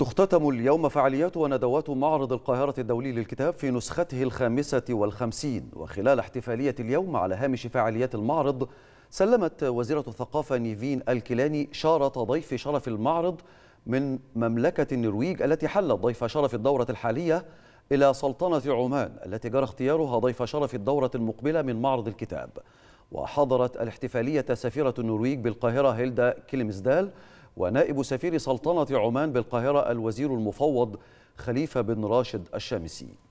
تختتم اليوم فعاليات وندوات معرض القاهرة الدولي للكتاب في نسخته الخامسة والخمسين وخلال احتفالية اليوم على هامش فعاليات المعرض سلمت وزيرة الثقافة نيفين الكيلاني شارة ضيف شرف المعرض من مملكة النرويج التي حلت ضيف شرف الدورة الحالية إلى سلطنة عمان التي جرى اختيارها ضيف شرف الدورة المقبلة من معرض الكتاب وحضرت الاحتفالية سفيرة النرويج بالقاهرة هيلدا كيلمزدال ونائب سفير سلطنة عمان بالقاهرة الوزير المفوض خليفة بن راشد الشامسي